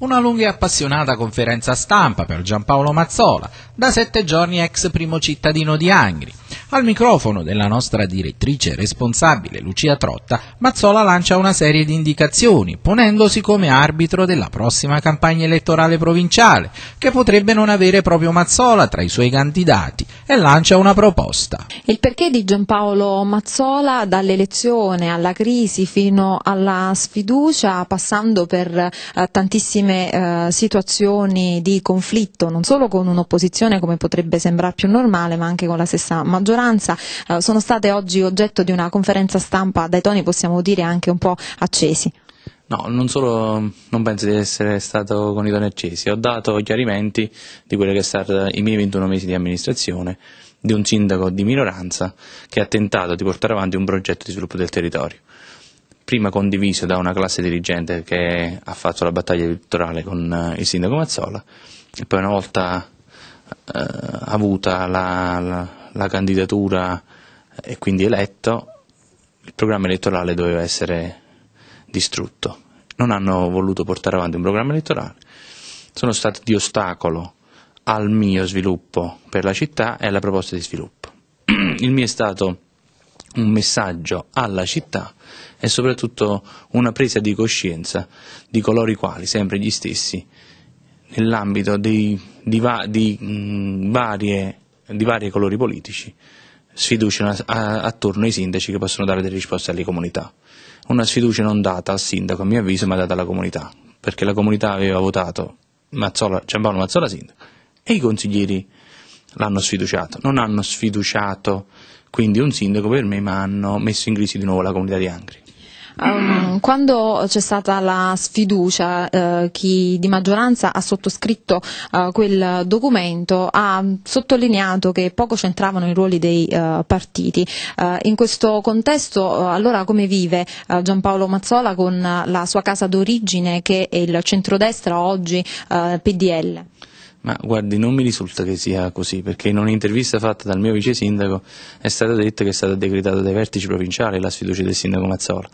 Una lunga e appassionata conferenza stampa per Giampaolo Mazzola, da sette giorni ex primo cittadino di Angri, al microfono della nostra direttrice responsabile Lucia Trotta, Mazzola lancia una serie di indicazioni, ponendosi come arbitro della prossima campagna elettorale provinciale, che potrebbe non avere proprio Mazzola tra i suoi candidati, e lancia una proposta. Il perché di Giampaolo Mazzola dall'elezione alla crisi fino alla sfiducia, passando per eh, tantissime eh, situazioni di conflitto, non solo con un'opposizione come potrebbe sembrare più normale, ma anche con la stessa maggioranza, maggioranza eh, sono state oggi oggetto di una conferenza stampa dai toni possiamo dire anche un po' accesi. No, non solo non penso di essere stato con i toni accesi, ho dato chiarimenti di quelli che sono stati i miei 21 mesi di amministrazione di un sindaco di minoranza che ha tentato di portare avanti un progetto di sviluppo del territorio prima condiviso da una classe dirigente che ha fatto la battaglia elettorale con eh, il sindaco Mazzola e poi una volta eh, avuta la, la, la candidatura eh, e quindi eletto, il programma elettorale doveva essere distrutto. Non hanno voluto portare avanti un programma elettorale, sono stati di ostacolo al mio sviluppo per la città e alla proposta di sviluppo. Il mio è stato un messaggio alla città e soprattutto una presa di coscienza di coloro i quali, sempre gli stessi, nell'ambito di, di, va, di mh, varie di vari colori politici sfiduciano attorno ai sindaci che possono dare delle risposte alle comunità. Una sfiducia non data al sindaco, a mio avviso, ma data alla comunità, perché la comunità aveva votato Mazzola, Giampaolo Mazzola sindaco e i consiglieri l'hanno sfiduciato. Non hanno sfiduciato quindi un sindaco per me, ma hanno messo in crisi di nuovo la comunità di Angri. Ehm, ehm, quando c'è stata la sfiducia, eh, chi di maggioranza ha sottoscritto eh, quel documento ha sottolineato che poco c'entravano i ruoli dei eh, partiti. Eh, in questo contesto, eh, allora come vive eh, Giampaolo Mazzola con la sua casa d'origine che è il centrodestra oggi PDL? Ma guardi, non mi risulta che sia così, perché in un'intervista fatta dal mio vice sindaco è stato detto che è stata decretata dai vertici provinciali la sfiducia del sindaco Mazzola,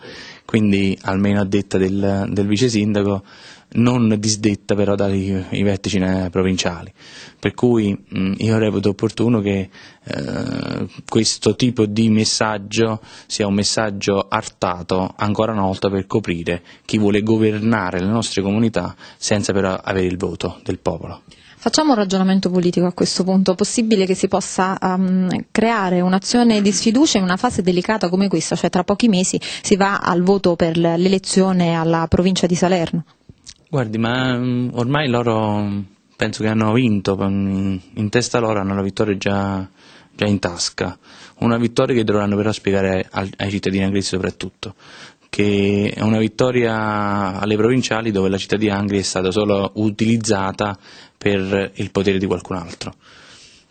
quindi almeno a detta del, del vice sindaco non disdetta però dai vertici eh, provinciali, per cui mh, io reputo opportuno che eh, questo tipo di messaggio sia un messaggio artato ancora una volta per coprire chi vuole governare le nostre comunità senza però avere il voto del popolo. Facciamo un ragionamento politico a questo punto. È Possibile che si possa um, creare un'azione di sfiducia in una fase delicata come questa, cioè tra pochi mesi si va al voto per l'elezione alla provincia di Salerno? Guardi, ma mm, ormai loro mm, penso che hanno vinto, mm, in testa loro hanno la vittoria già, già in tasca, una vittoria che dovranno però spiegare ai, cittadini inglesi soprattutto, che è una vittoria alle provinciali dove la città di Angri è stata solo utilizzata per il potere di qualcun altro.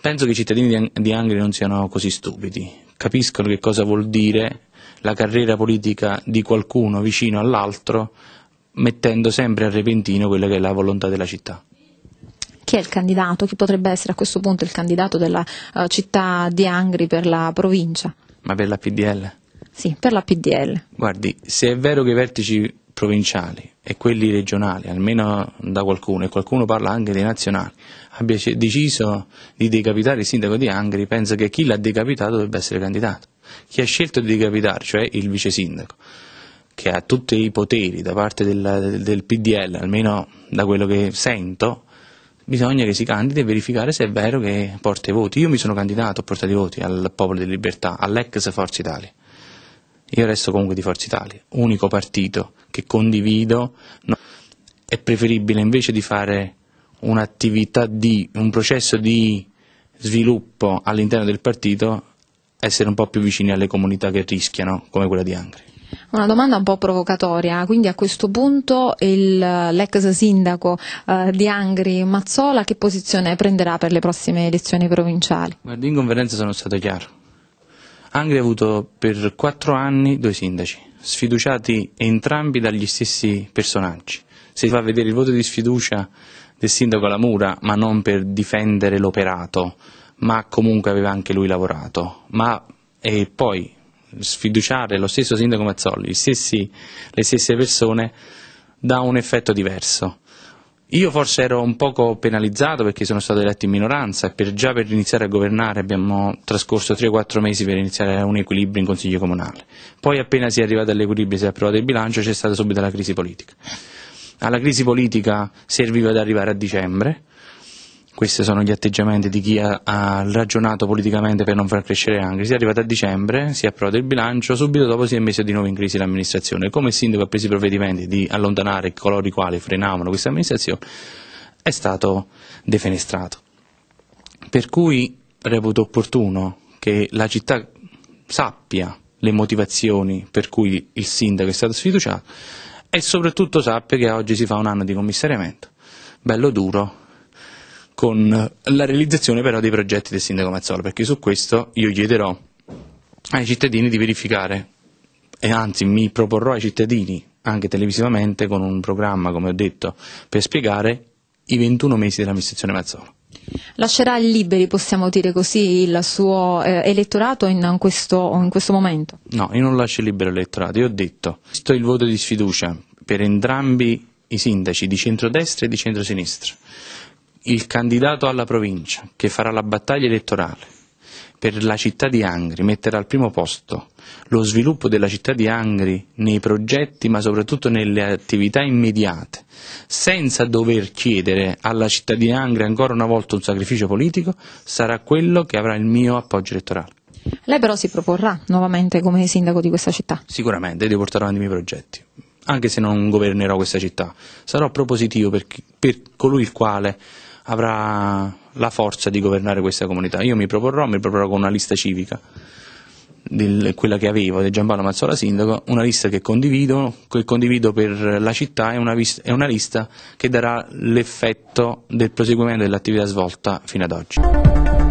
Penso che i cittadini di Angri non siano così stupidi, capiscono che cosa vuol dire la carriera politica di qualcuno vicino all'altro, mettendo sempre a repentino quella che è la volontà della città chi è il candidato, chi potrebbe essere a questo punto il candidato della uh, città di Angri per la provincia? Ma per la PDL? Sì, per la PDL. Guardi, se è vero che i vertici provinciali e quelli regionali, almeno da qualcuno, e qualcuno parla anche dei nazionali, abbia deciso di decapitare il sindaco di Angri, penso che chi l'ha decapitato dovrebbe essere candidato. Chi ha scelto di decapitare, cioè il vice sindaco, che ha tutti i poteri da parte del, del PDL, almeno da quello che sento, bisogna che si candidi e verificare se è vero che porta i voti. Io mi sono candidato, ho portato i voti al Popolo di Libertà, all'ex Forza Italia. Io resto comunque di Forza Italia, unico partito che condivido, no? è preferibile invece di fare un'attività di, un processo di sviluppo all'interno del partito, essere un po' più vicini alle comunità che rischiano, come quella di Angri. Una domanda un po' provocatoria, quindi a questo punto l'ex sindaco eh, di Angri Mazzola che posizione prenderà per le prossime elezioni provinciali? Guardi, in conferenza sono stato chiaro, Angri ha avuto per quattro anni due sindaci, sfiduciati entrambi dagli stessi personaggi. Si fa vedere il voto di sfiducia del sindaco alla ma non per difendere l'operato, ma comunque aveva anche lui lavorato. Ma e poi sfiduciare lo stesso sindaco Mazzolli, stessi, le stesse persone, dà un effetto diverso. Io forse ero un poco penalizzato perché sono stato eletto in minoranza e per, già per iniziare a governare abbiamo trascorso 3-4 mesi per iniziare un equilibrio in Consiglio Comunale. Poi appena si è arrivato all'equilibrio e si è approvato il bilancio c'è stata subito la crisi politica. Alla crisi politica serviva ad arrivare a dicembre, questi sono gli atteggiamenti di chi ha, ha ragionato politicamente per non far crescere Angri. Si è arrivato a dicembre, si è approvato il bilancio, subito dopo si è messo di nuovo in crisi l'amministrazione. Come il sindaco ha preso i provvedimenti di allontanare coloro i quali frenavano questa amministrazione, è stato defenestrato. Per cui reputo opportuno che la città sappia le motivazioni per cui il sindaco è stato sfiduciato e soprattutto sappia che oggi si fa un anno di commissariamento, bello duro, con la realizzazione però dei progetti del sindaco Mazzola, perché su questo io chiederò ai cittadini di verificare e anzi mi proporrò ai cittadini anche televisivamente con un programma, come ho detto, per spiegare i 21 mesi dell'amministrazione Mazzola. Lascerà liberi, possiamo dire così, il suo eh, elettorato in questo, in questo, momento? No, io non lascio libero l'elettorato, io ho detto, visto il voto di sfiducia per entrambi i sindaci di centrodestra e di centrosinistra, il candidato alla provincia che farà la battaglia elettorale per la città di Angri metterà al primo posto lo sviluppo della città di Angri nei progetti ma soprattutto nelle attività immediate, senza dover chiedere alla città di Angri ancora una volta un sacrificio politico, sarà quello che avrà il mio appoggio elettorale. Lei però si proporrà nuovamente come sindaco di questa città? Sicuramente, io porterò avanti i miei progetti anche se non governerò questa città, sarò propositivo per, chi, per colui il quale avrà la forza di governare questa comunità. Io mi proporrò, mi proporrò con una lista civica, del, quella che avevo, di Giampaolo Mazzola Sindaco, una lista che condivido, che condivido per la città e una, una lista che darà l'effetto del proseguimento dell'attività svolta fino ad oggi.